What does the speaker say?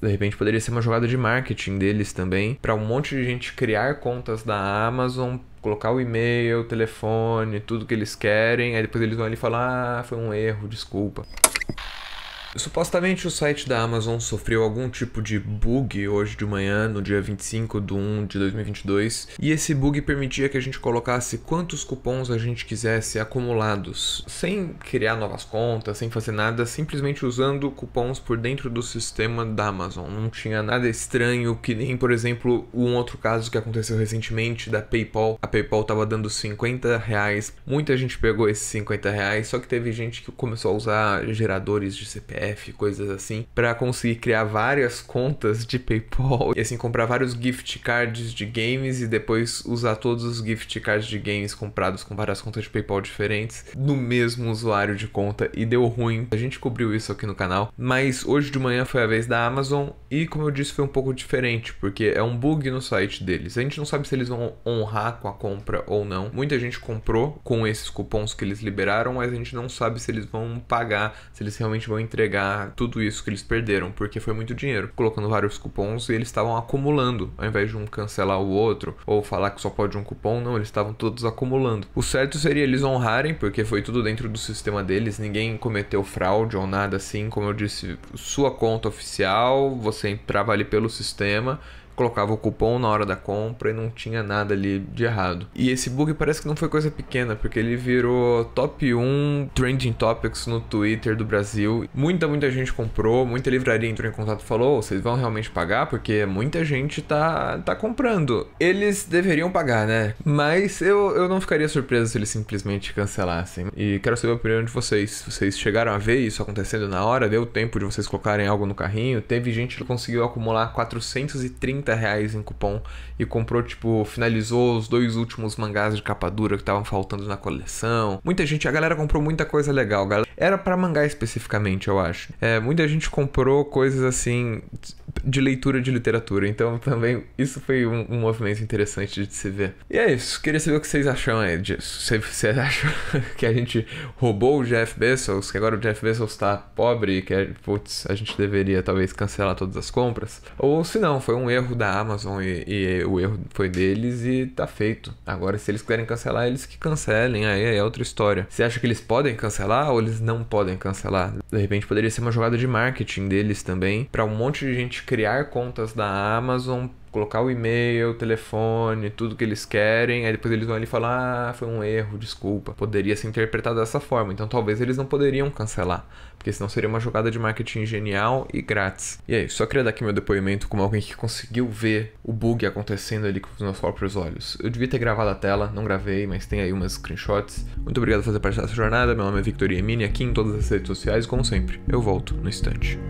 De repente poderia ser uma jogada de marketing deles também, para um monte de gente criar contas da Amazon, colocar o e-mail, o telefone, tudo que eles querem, aí depois eles vão ali falar: "Ah, foi um erro, desculpa". Supostamente o site da Amazon sofreu algum tipo de bug hoje de manhã, no dia 25 de 1 de 2022, e esse bug permitia que a gente colocasse quantos cupons a gente quisesse acumulados, sem criar novas contas, sem fazer nada, simplesmente usando cupons por dentro do sistema da Amazon. Não tinha nada estranho, que nem, por exemplo, um outro caso que aconteceu recentemente da PayPal. A PayPal estava dando 50 reais, muita gente pegou esses 50 reais, só que teve gente que começou a usar geradores de CPF coisas assim, para conseguir criar várias contas de PayPal e assim comprar vários gift cards de games e depois usar todos os gift cards de games comprados com várias contas de PayPal diferentes no mesmo usuário de conta e deu ruim. A gente cobriu isso aqui no canal, mas hoje de manhã foi a vez da Amazon e como eu disse foi um pouco diferente porque é um bug no site deles. A gente não sabe se eles vão honrar com a compra ou não. Muita gente comprou com esses cupons que eles liberaram, mas a gente não sabe se eles vão pagar, se eles realmente vão entregar pegar tudo isso que eles perderam, porque foi muito dinheiro. Colocando vários cupons e eles estavam acumulando, ao invés de um cancelar o outro ou falar que só pode um cupom, não, eles estavam todos acumulando. O certo seria eles honrarem, porque foi tudo dentro do sistema deles, ninguém cometeu fraude ou nada assim, como eu disse, sua conta oficial, você entrava ali pelo sistema colocava o cupom na hora da compra e não tinha nada ali de errado. E esse bug parece que não foi coisa pequena, porque ele virou top 1 trending topics no Twitter do Brasil. Muita, muita gente comprou, muita livraria entrou em contato e falou: oh, vocês vão realmente pagar? Porque muita gente tá, tá comprando. Eles deveriam pagar, né? Mas eu, eu não ficaria surpreso se eles simplesmente cancelassem. E quero saber a opinião de vocês. Vocês chegaram a ver isso acontecendo na hora? Deu tempo de vocês colocarem algo no carrinho? Teve gente que conseguiu acumular 430 30 reais em cupom e comprou, tipo, finalizou os dois últimos mangás de capa dura que estavam faltando na coleção. Muita gente, a galera comprou muita coisa legal, galera. Era para mangá especificamente, eu acho. É, muita gente comprou coisas assim, de leitura de literatura. Então também isso foi um, um movimento interessante de se ver. E é isso. Queria saber o que vocês acham aí disso. Vocês, acham que a gente roubou o Jeff Bezos, que agora o Jeff Bezos tá pobre e que a, é, putz, a gente deveria talvez cancelar todas as compras? Ou se não, foi um erro da Amazon e, e o erro foi deles e tá feito. Agora, se eles quiserem cancelar, eles que cancelem. Aí é outra história. Você acha que eles podem cancelar ou eles não podem cancelar? De repente poderia ser uma jogada de marketing deles também para um monte de gente criar criar contas da Amazon, colocar o e-mail, o telefone, tudo que eles querem. Aí depois eles vão ali falar: ah, foi um erro, desculpa. Poderia ser interpretado dessa forma. Então talvez eles não poderiam cancelar, porque senão seria uma jogada de marketing genial e grátis. E é isso, só queria dar aqui meu depoimento como alguém que conseguiu ver o bug acontecendo ali com os meus próprios olhos. Eu devia ter gravado a tela, não gravei, mas tem aí umas screenshots. Muito obrigado por fazer parte dessa jornada. Meu nome é Victoria Mini, aqui em todas as redes sociais, como sempre. Eu volto no instante.